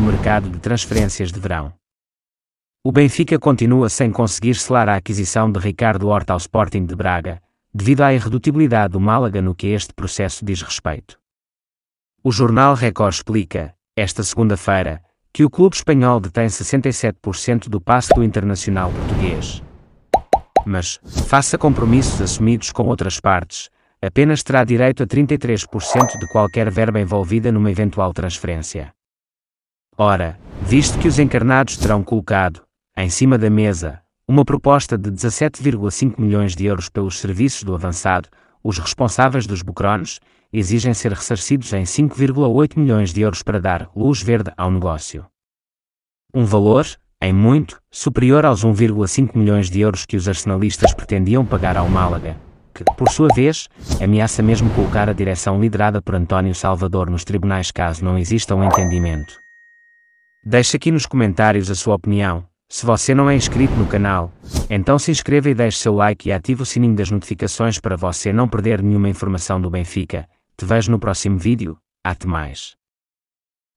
do mercado de transferências de verão. O Benfica continua sem conseguir selar a aquisição de Ricardo Horta ao Sporting de Braga, devido à irredutibilidade do Málaga no que este processo diz respeito. O jornal Record explica, esta segunda-feira, que o clube espanhol detém 67% do passe do internacional português. Mas, face a compromissos assumidos com outras partes, apenas terá direito a 33% de qualquer verba envolvida numa eventual transferência. Ora, visto que os encarnados terão colocado, em cima da mesa, uma proposta de 17,5 milhões de euros pelos serviços do avançado, os responsáveis dos bucrones exigem ser ressarcidos em 5,8 milhões de euros para dar luz verde ao negócio. Um valor, em muito, superior aos 1,5 milhões de euros que os arsenalistas pretendiam pagar ao Málaga, que, por sua vez, ameaça mesmo colocar a direção liderada por António Salvador nos tribunais caso não exista um entendimento. Deixe aqui nos comentários a sua opinião. Se você não é inscrito no canal, então se inscreva e deixe seu like e ative o sininho das notificações para você não perder nenhuma informação do Benfica. Te vejo no próximo vídeo. Até mais.